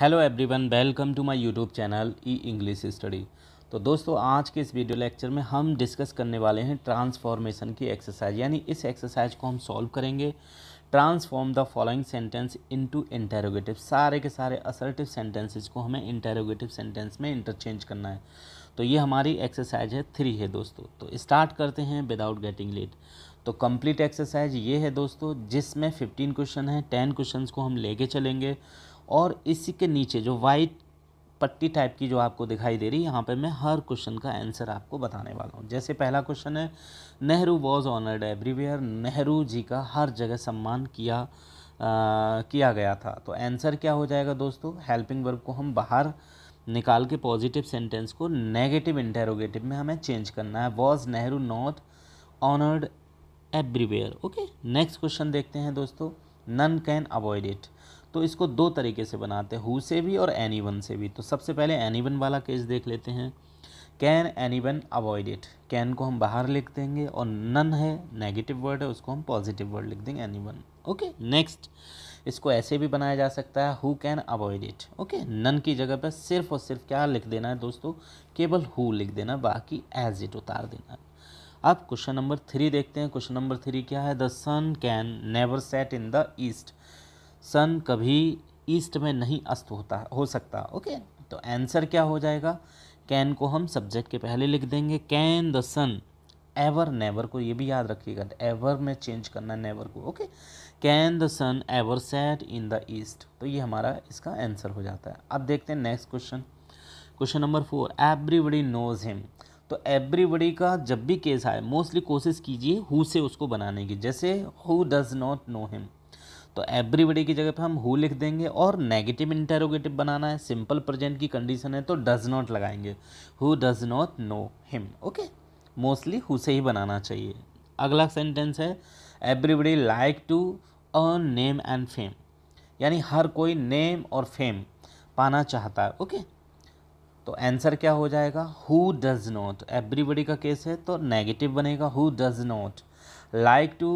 Hello everyone welcome to my YouTube channel E English study तो दोस्तों आज के इस वीडियो लेक्चर में हम डिस्कस करने वाले हैं ट्रांसफॉर्मेशन की एक्सरसाइज यानी इस एक्सरसाइज को हम सॉल्व करेंगे transform the following sentence into interrogative सारे के सारे असर्टिव सेंटेंसेस को हमें इंटेरोगेटिव सेंटेंस में इंटरचेंज करना है तो ये हमारी एक्सरसाइज है थ्री है दोस्तों तो स्टार्ट करते हैं विदाउट गेटिंग लेट तो कंप्लीट एक्सरसाइज ये है दोस्तों जिसमें फिफ्टीन क्वेश्चन है टेन क्वेश्चन को हम लेके चलेंगे और इसी के नीचे जो वाइट पट्टी टाइप की जो आपको दिखाई दे रही है यहाँ पे मैं हर क्वेश्चन का आंसर आपको बताने वाला हूँ जैसे पहला क्वेश्चन है Nehru was honoured everywhere Nehru ji का हर जगह सम्मान किया आ, किया गया था तो आंसर क्या हो जाएगा दोस्तों हेल्पिंग वर्ब को हम बाहर निकाल के पॉजिटिव सेंटेंस को नेगेटिव इंटेरोगेटिव में हमें चेंज करना है was Nehru not honoured everywhere okay next question देखते हैं दोस्तों नन कैन अवॉइड इट तो इसको दो तरीके से बनाते हैं हु से भी और एनी वन से भी तो सबसे पहले एनी वन वाला केस देख लेते हैं can anyone avoid it can को हम बाहर लिख देंगे और नन है नेगेटिव वर्ड है उसको हम पॉजिटिव वर्ड लिख देंगे एनी वन ओके नेक्स्ट इसको ऐसे भी बनाया जा सकता है who can avoid it okay none की जगह पर सिर्फ और सिर्फ क्या लिख देना है दोस्तों केवल हु लिख देना बाकी एज इट उतार देना अब क्वेश्चन नंबर थ्री देखते हैं क्वेश्चन नंबर थ्री क्या है the sun can never set in the east sun कभी ईस्ट में नहीं अस्त होता हो सकता ओके तो आंसर क्या हो जाएगा कैन को हम सब्जेक्ट के पहले लिख देंगे can the sun ever never को ये भी याद रखिएगा एवर में चेंज करना नेवर को okay can the sun ever set in the east तो ये हमारा इसका आंसर हो जाता है अब देखते हैं next question question number four everybody knows him तो एवरीबडी का जब भी केस आए मोस्टली कोशिश कीजिए हु से उसको बनाने की जैसे who does not know him तो एवरीबडी की जगह पे हम हु लिख देंगे और नेगेटिव इंटेरोगेटिव बनाना है सिंपल प्रेजेंट की कंडीशन है तो डज नॉट लगाएंगे who does not know him okay mostly who से ही बनाना चाहिए अगला सेंटेंस है everybody like to earn name and fame यानी हर कोई नेम और फेम पाना चाहता है ओके तो आंसर क्या हो जाएगा हु डज नॉट एवरीबडी का केस है तो नेगेटिव बनेगा who does not like to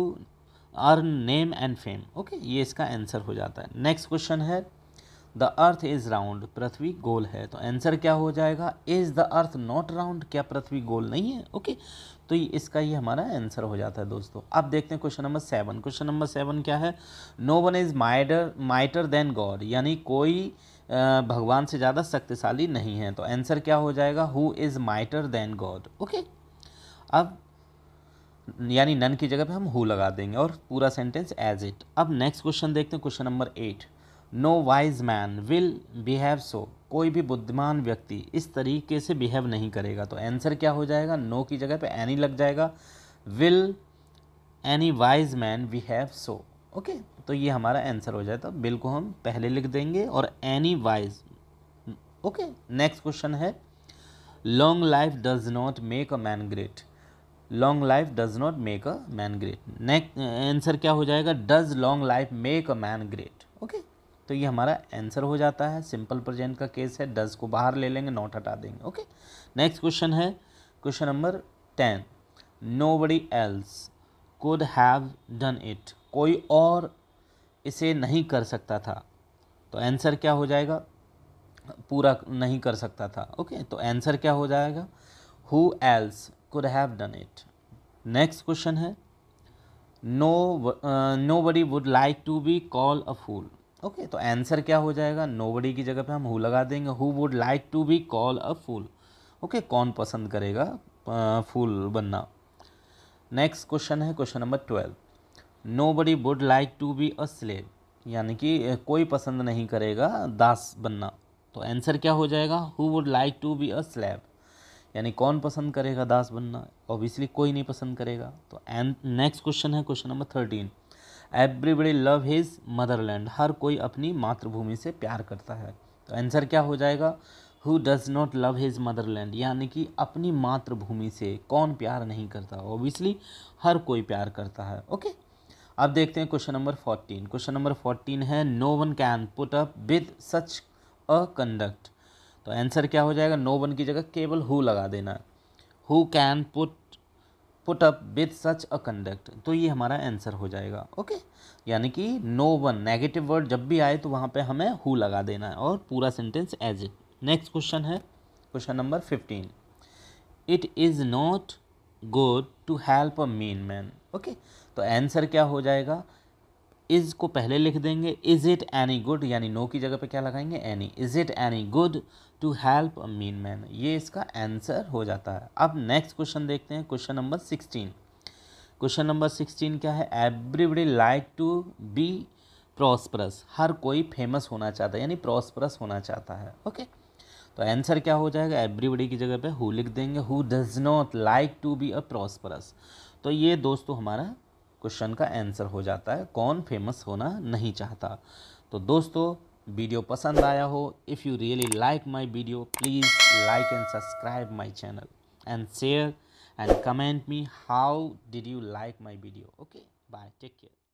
earn name and fame okay ये इसका आंसर हो जाता है नेक्स्ट क्वेश्चन है द अर्थ इज़ राउंड पृथ्वी गोल है तो आंसर क्या हो जाएगा is the earth not round क्या पृथ्वी गोल नहीं है ओके okay? तो ये इसका ये हमारा आंसर हो जाता है दोस्तों अब देखते हैं question number seven question number seven क्या है no one is mightier mightier than God यानी कोई भगवान से ज़्यादा शक्तिशाली नहीं है तो आंसर क्या हो जाएगा who is mightier than God okay अब यानी नन की जगह पे हम हु लगा देंगे और पूरा सेंटेंस एज इट अब नेक्स्ट क्वेश्चन देखते हैं question number eight no wise man will behave so कोई भी बुद्धिमान व्यक्ति इस तरीके से बिहेव नहीं करेगा तो आंसर क्या हो जाएगा नो की जगह पे एनी लग जाएगा will any wise man we have so okay तो ये हमारा आंसर हो जाएगा तो बिल को हम पहले लिख देंगे और any wise okay next question है long life does not make a man great long life does not make a man great next answer क्या हो जाएगा does long life make a man great okay तो ये हमारा answer हो जाता है सिंपल प्रेजेंट का केस है डज को बाहर ले लेंगे नॉट हटा देंगे ओके नेक्स्ट क्वेश्चन है question number ten nobody else could have done it कोई और इसे नहीं कर सकता था तो आंसर क्या हो जाएगा पूरा नहीं कर सकता था ओके okay? तो आंसर क्या हो जाएगा who else could have done it next question है no uh, nobody would like to be called a fool okay okay, तो आंसर क्या हो जाएगा नोबडी की जगह पे हम हु लगा देंगे who would like to be call a fool okay कौन पसंद करेगा फूल uh, बनना नेक्स्ट क्वेश्चन है question number twelve nobody would like to be a slave यानी कि uh, कोई पसंद नहीं करेगा दास बनना तो आंसर क्या हो जाएगा who would like to be a slave यानी कौन पसंद करेगा दास बनना ऑब्वियसली कोई नहीं पसंद करेगा तो एंड नेक्स्ट क्वेश्चन है question number thirteen everybody love his motherland हर कोई अपनी मातृभूमि से प्यार करता है तो आंसर क्या हो जाएगा who does not love his motherland यानी कि अपनी मातृभूमि से कौन प्यार नहीं करता ऑब्वियसली हर कोई प्यार करता है ओके okay? अब देखते हैं question number fourteen question number fourteen है no one can put up with such a conduct तो आंसर क्या हो जाएगा नो वन की जगह केवल हु लगा देना who can put put up with such a conduct तो ये हमारा आंसर हो जाएगा ओके यानी कि नो वन नेगेटिव वर्ड जब भी आए तो वहाँ पे हमें हु लगा देना है और पूरा sentence as it next question है question number fifteen it is not good to help a mean man okay तो आंसर क्या हो जाएगा इज़ को पहले लिख देंगे इज़ इट एनी गुड यानी नो की जगह पे क्या लगाएंगे any is it any good to help a mean man ये इसका आंसर हो जाता है अब नेक्स्ट क्वेश्चन देखते हैं question number sixteen question number sixteen क्या है everybody like to be prosperous हर कोई फेमस होना चाहता है यानी प्रॉस्परस होना चाहता है ओके तो आंसर क्या हो जाएगा एवरीबडी की जगह पे हु लिख देंगे who does not like to be a prosperous तो ये दोस्तों हमारा क्वेश्चन का आंसर हो जाता है कौन फेमस होना नहीं चाहता तो दोस्तों वीडियो पसंद आया हो if you really like my video please like and subscribe my channel and share and comment me how did you like my video okay bye take care